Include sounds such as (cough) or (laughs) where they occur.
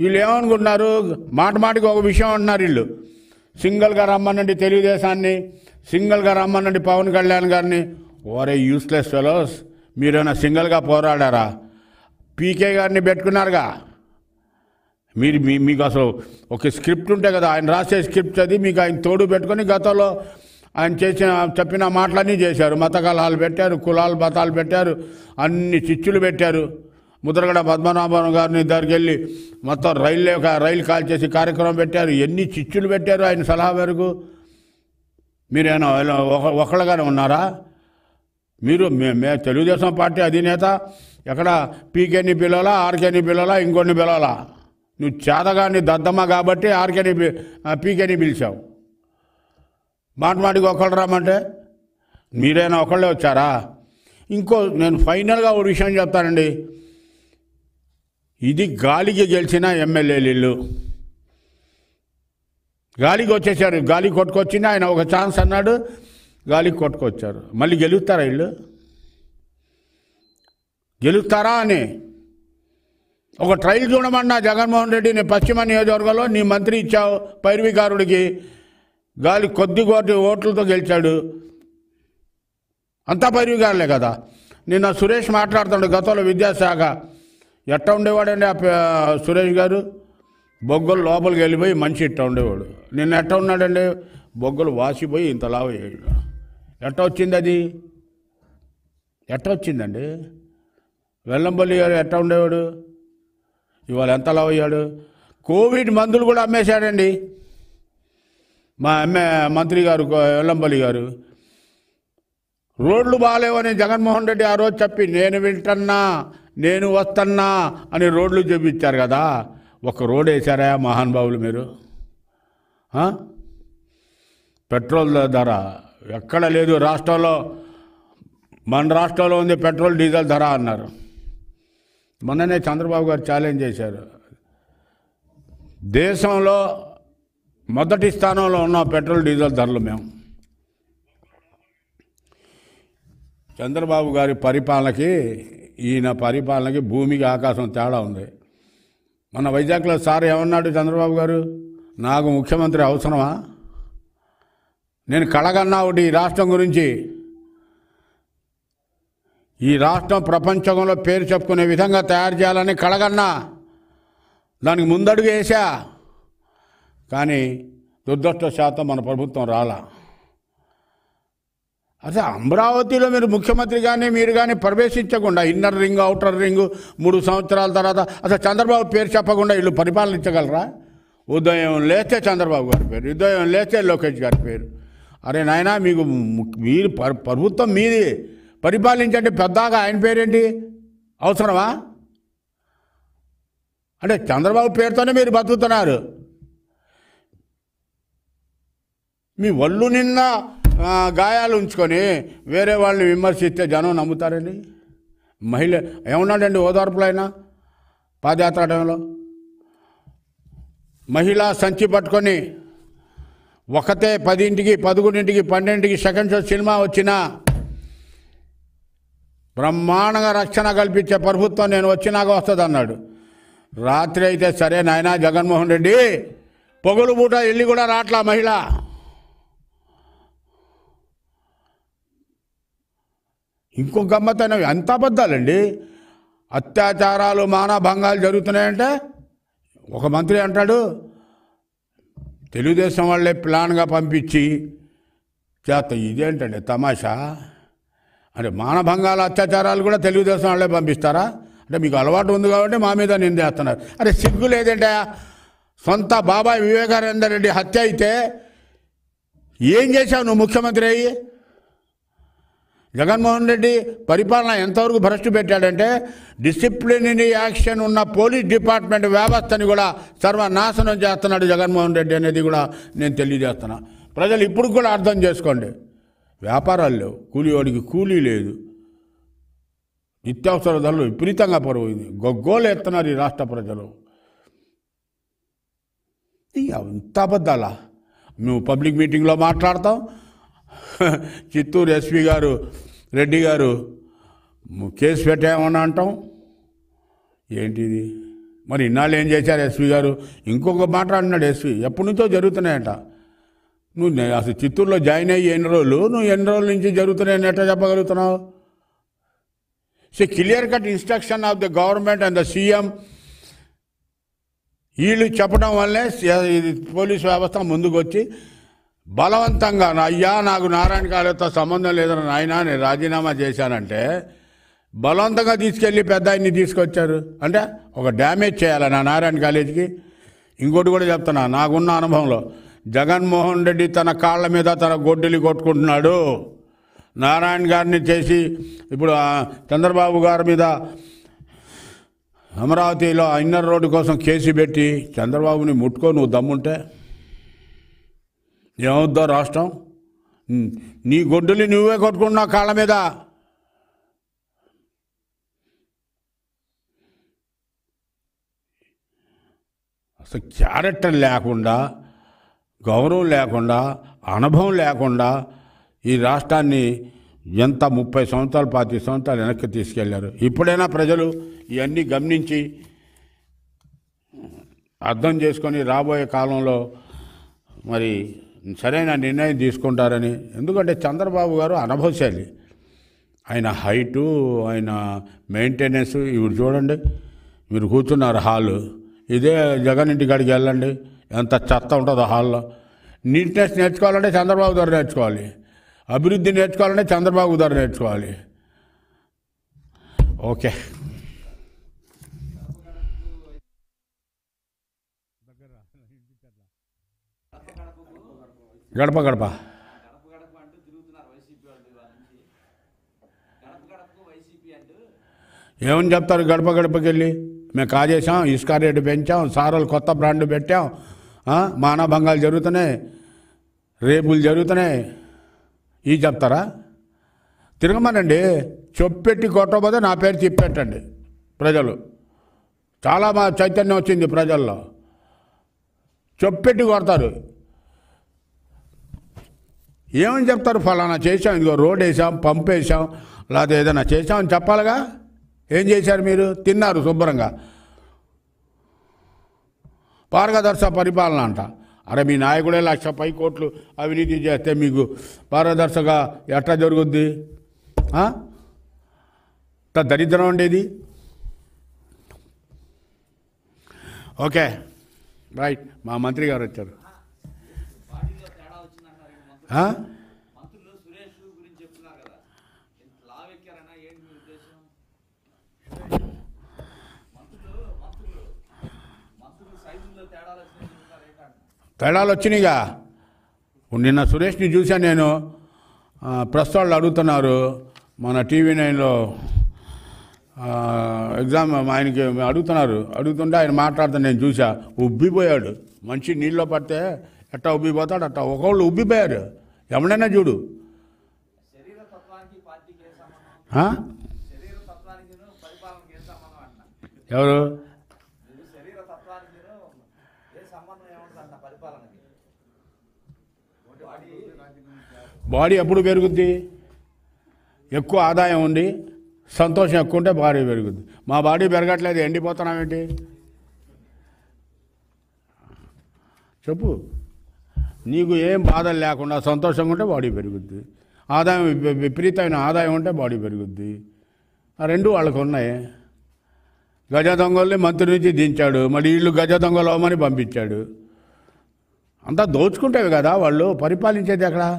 వీళ్ళు ఏమనుకుంటున్నారు మాట మాటికి ఒక విషయం అంటున్నారు వీళ్ళు సింగిల్గా రమ్మనండి తెలుగుదేశాన్ని సింగిల్గా రమ్మనండి పవన్ కళ్యాణ్ గారిని ఓరే యూస్లెస్ ఫెలోస్ మీరేమైనా సింగిల్గా పోరాడారా పీకే గారిని పెట్టుకున్నారుగా మీరు మీ మీకు అసలు ఒక స్క్రిప్ట్ ఉంటే కదా ఆయన రాసే స్క్రిప్ట్ అది మీకు ఆయన తోడు పెట్టుకొని గతంలో ఆయన చేసిన చెప్పిన మాటలన్నీ చేశారు మత కలహాలు పెట్టారు కులాలు బతాలు పెట్టారు అన్ని చిచ్చులు పెట్టారు ముద్రగడ పద్మనాభం గారిని దగ్గరికి వెళ్ళి మొత్తం రైలు రైలు కాల్ చేసి కార్యక్రమం పెట్టారు ఎన్ని చిచ్చులు పెట్టారు ఆయన సలహా మేరకు మీరేనా ఒకళ్ళగానే ఉన్నారా మీరు మే తెలుగుదేశం పార్టీ అధినేత ఎక్కడ పీకేని పిల్లలా ఆర్కేని పిల్లలా ఇంకొన్ని పిలవాలా నువ్వు చేతగాని దద్దమ్మ కాబట్టి ఆర్కేని పీకేని పిలిచావు మాటికి ఒకళ్ళు రామంటే మీరైనా ఒకళ్ళే వచ్చారా ఇంకో నేను ఫైనల్గా ఒక విషయం చెప్తానండి ఇది గాలికి గెలిచిన ఎమ్మెల్యేలు ఇల్లు గాలికి వచ్చేసారు గాలి కొట్టుకొచ్చిన ఆయన ఒక ఛాన్స్ అన్నాడు గాలికి కొట్టుకొచ్చారు మళ్ళీ గెలుస్తారా వీళ్ళు గెలుస్తారా అని ఒక ట్రయల్ చూడమన్నా జగన్మోహన్ రెడ్డి నీ పశ్చిమ నియోజకవర్గంలో నీ మంత్రి ఇచ్చావు పైర్వికారుడికి గాలి కొద్ది కోటి ఓట్లతో గెలిచాడు అంతా పైర్వికారులే కదా నిన్న సురేష్ మాట్లాడుతున్నాడు గతంలో విద్యాశాఖ ఎట్ట ఉండేవాడండి ఆ సురేష్ గారు బొగ్గలు లోపలికి వెళ్ళిపోయి మంచి ఇట్ట ఉండేవాడు నిన్న ఎట్ట ఉన్నాడండి బొగ్గలు వాసిపోయి ఇంత అయ్యాడు ఎట్ట వచ్చింది అది ఎట్ట వచ్చిందండి వెల్లంపల్లి గారు ఎట్ట ఉండేవాడు ఇవాళ ఎంత అయ్యాడు కోవిడ్ మందులు కూడా అమ్మేశాడండి మా ఎంఏ మంత్రి గారు వెల్లంపల్లి గారు రోడ్లు బాగాలేవని జగన్మోహన్ రెడ్డి ఆ రోజు చెప్పి నేను వింటన్నా నేను వస్తన్నా అని రోడ్లు చూపించారు కదా ఒక రోడ్ వేశారా మహానుభావులు మీరు పెట్రోల్ ధర ఎక్కడ లేదు రాష్ట్రంలో మన రాష్ట్రంలో ఉంది పెట్రోల్ డీజిల్ ధర అన్నారు మొన్ననే చంద్రబాబు గారు ఛాలెంజ్ చేశారు దేశంలో మొదటి స్థానంలో ఉన్న పెట్రోల్ డీజిల్ ధరలు మేము చంద్రబాబు గారి పరిపాలనకి ఈయన పరిపాలనకి భూమికి ఆకాశం తేడా ఉంది మన వైజాగ్లో సార్ ఏమన్నాడు చంద్రబాబు గారు నాకు ముఖ్యమంత్రి అవసరమా నేను కళగన్నా ఒకటి ఈ రాష్ట్రం గురించి ఈ రాష్ట్రం ప్రపంచంలో పేరు చెప్పుకునే విధంగా తయారు చేయాలని కళగన్నా దానికి ముందడుగు వేశా కానీ దుర్దృష్టశాతం మన ప్రభుత్వం రాలా అదే అమరావతిలో మీరు ముఖ్యమంత్రి కానీ మీరు కానీ ప్రవేశించకుండా ఇన్నర్ రింగ్ అవుటర్ రింగ్ మూడు సంవత్సరాల తర్వాత అసలు చంద్రబాబు పేరు చెప్పకుండా వీళ్ళు పరిపాలించగలరా ఉదయం లేస్తే చంద్రబాబు గారి పేరు ఉదయం లేస్తే లోకేష్ గారి పేరు అరే నాయన మీకు మీరు ప్రభుత్వం మీది పరిపాలించండి పెద్దగా ఆయన పేరేంటి అవసరమా అంటే చంద్రబాబు పేరుతోనే మీరు బతుకుతున్నారు మీ వల్లు నిన్న గాయాలు ఉంచుకొని వేరే వాళ్ళని విమర్శిస్తే జనం నమ్ముతారండి మహిళ ఏమన్నాడండి ఓదార్పులు అయినా పాదయాత్ర టైంలో మహిళ సంచి పట్టుకొని ఒకతే పదింటికి పదకొండింటికి పన్నెండింటికి సెకండ్ షో సినిమా వచ్చినా బ్రహ్మాండంగా రక్షణ కల్పించే ప్రభుత్వం నేను వచ్చినాక వస్తుంది అన్నాడు రాత్రి అయితే సరే నాయన జగన్మోహన్ రెడ్డి పొగులు పూట వెళ్ళి కూడా రావట్లా మహిళ ఇంకో గమ్మతైనవి ఎంత అబద్ధాలండి అత్యాచారాలు మానభంగాలు జరుగుతున్నాయంటే ఒక మంత్రి అంటాడు తెలుగుదేశం వాళ్ళే ప్లాన్గా పంపించి చేత ఇదేంటండి తమాషా అంటే మానభంగాలు అత్యాచారాలు కూడా తెలుగుదేశం వాళ్ళే పంపిస్తారా అంటే మీకు అలవాటు ఉంది కాబట్టి మా మీద నిందేస్తున్నారు అరే సిగ్గు లేదంటే సొంత బాబాయ్ వివేకానంద రెడ్డి హత్య అయితే ఏం చేశావు నువ్వు ముఖ్యమంత్రి అయ్యి జగన్మోహన్ రెడ్డి పరిపాలన ఎంతవరకు భ్రష్టు పెట్టాడంటే డిసిప్లినరీ యాక్షన్ ఉన్న పోలీస్ డిపార్ట్మెంట్ వ్యవస్థని కూడా సర్వనాశనం చేస్తున్నాడు జగన్మోహన్ రెడ్డి అనేది కూడా నేను తెలియజేస్తున్నా ప్రజలు ఇప్పుడు కూడా అర్థం చేసుకోండి వ్యాపారాలు లేవు కూలివాడికి కూలీ లేదు నిత్యావసర ధరలు విపరీతంగా పరిపోయింది గొగ్గోలు ఎత్తున్నారు ఈ రాష్ట్ర ప్రజలు ఇంత అబద్ధాలా మేము పబ్లిక్ మీటింగ్లో మాట్లాడతాం (laughs) చిత్తూరు ఎస్పీ గారు రెడ్డి గారు కేసు పెట్టామని అంటాం ఏంటిది మరి ఇన్నాళ్ళు ఏం చేశారు ఎస్వి గారు ఇంకొక మాట అన్నాడు ఎస్వి ఎప్పటి నుంచో జరుగుతున్నాయట నువ్వు అసలు చిత్తూరులో జాయిన్ అయ్యి ఎన్ని రోజులు నువ్వు ఎన్ని రోజుల నుంచి జరుగుతున్నాయని ఎట్లా చెప్పగలుగుతున్నావు so clear cut instruction of the government and the CM వీళ్ళు చెప్పడం వల్లే పోలీసు వ్యవస్థ ముందుకు వచ్చి బలవంతంగా అయ్యా నాకు నారాయణ కాలేజ్తో సంబంధం లేదని నాయన నేను రాజీనామా చేశానంటే బలవంతంగా తీసుకెళ్ళి పెద్ద ఆయన్ని తీసుకొచ్చారు అంటే ఒక డ్యామేజ్ చేయాలి నా నారాయణ కాలేజీకి ఇంకోటి కూడా చెప్తున్నా నాకున్న అనుభవంలో జగన్మోహన్ రెడ్డి తన కాళ్ళ మీద తన గొడ్డులు కొట్టుకుంటున్నాడు నారాయణ గారిని చేసి ఇప్పుడు చంద్రబాబు గారి మీద అమరావతిలో ఇన్నర్ రోడ్డు కోసం కేసు పెట్టి చంద్రబాబుని ముట్టుకో నువ్వు దమ్ముంటే ఏమవుద్దో రాష్ట్రం నీ గొడ్డుని నువ్వే కొట్టుకున్నావు కాళ్ళ మీద అసలు క్యారెక్టర్ లేకుండా గౌరవం లేకుండా అనుభవం లేకుండా ఈ రాష్ట్రాన్ని ఎంత ముప్పై సంవత్సరాలు పాతి సంవత్సరాలు వెనక్కి తీసుకెళ్లారు ఇప్పుడైనా ప్రజలు ఇవన్నీ గమనించి అర్థం చేసుకొని రాబోయే కాలంలో మరి సరైన నిర్ణయం తీసుకుంటారని ఎందుకంటే చంద్రబాబు గారు అనుభవశాలి ఆయన హైటు ఆయన మెయింటెనెన్స్ ఇవి చూడండి మీరు కూర్చున్నారు హాల్ ఇదే జగన్ ఇంటి కాడికి వెళ్ళండి ఎంత చెత్త ఉంటుందో హాల్లో నీట్నెస్ నేర్చుకోవాలంటే చంద్రబాబు ద్వారా నేర్చుకోవాలి అభివృద్ధి నేర్చుకోవాలంటే చంద్రబాబు ద్వారా నేర్చుకోవాలి ఓకే గడప గడప ఏమని చెప్తారు గడప గడపకి వెళ్ళి మేము కాజేసాం ఇసుక రేటు పెంచాం సారలు కొత్త బ్రాండ్ పెట్టాం మానభంగాలు జరుగుతున్నాయి రేపులు జరుగుతున్నాయి ఇవి చెప్తారా తిరగమనండి చొప్పెట్టి కొట్టబోదే నా పేరు చెప్పేటండి ప్రజలు చాలా చైతన్యం వచ్చింది ప్రజల్లో చొప్పెట్టి కొడతారు ఏమని చెప్తారు ఫలానా చేసాం ఇదిగో రోడ్ వేసాం పంప్ వేసాం లేకపోతే ఏదైనా చేసామని చెప్పాలిగా ఏం చేశారు మీరు తిన్నారు శుభ్రంగా పారదర్శ పరిపాలన అంట అరే మీ నాయకుడే లక్ష పై కోట్లు అవినీతి చేస్తే మీకు పారదర్శక ఎట్లా జరుగుద్ది దరిద్రం ఉండేది ఓకే రైట్ మా మంత్రి గారు వచ్చారు తేడాలు వచ్చినాయిగా నిన్న సురేష్ని చూశాను నేను ప్రస్తుతాళ్ళు అడుగుతున్నారు మన టీవీ నైన్లో ఎగ్జామ్ ఆయనకి అడుగుతున్నారు అడుగుతుంటే ఆయన మాట్లాడుతాను నేను చూసా ఉబ్బిపోయాడు మనిషి నీళ్ళలో పడితే ఎట్టా ఉబ్బిపోతాడు అట్టా ఒకళ్ళు ఉబ్బిపోయారు ఎవడైనా చూడు ఎవరు బాడీ ఎప్పుడు పెరుగుద్ది ఎక్కువ ఆదాయం ఉంది సంతోషం ఎక్కువ ఉంటే బాడీ పెరుగుద్ది మా బాడీ పెరగట్లేదు ఎండిపోతున్నామేంటి చెప్పు నీకు ఏం బాధలు లేకుండా సంతోషంగా ఉంటే బాడీ పెరుగుద్ది ఆదాయం విపరీతమైన ఆదాయం ఉంటే బాడీ పెరుగుద్ది ఆ రెండు వాళ్ళకు ఉన్నాయి గజ దొంగల్ని మంత్రి నుంచి దించాడు మళ్ళీ వీళ్ళు గజ దొంగలు అవ్వమని పంపించాడు అంతా దోచుకుంటేవి కదా వాళ్ళు పరిపాలించేది ఎక్కడా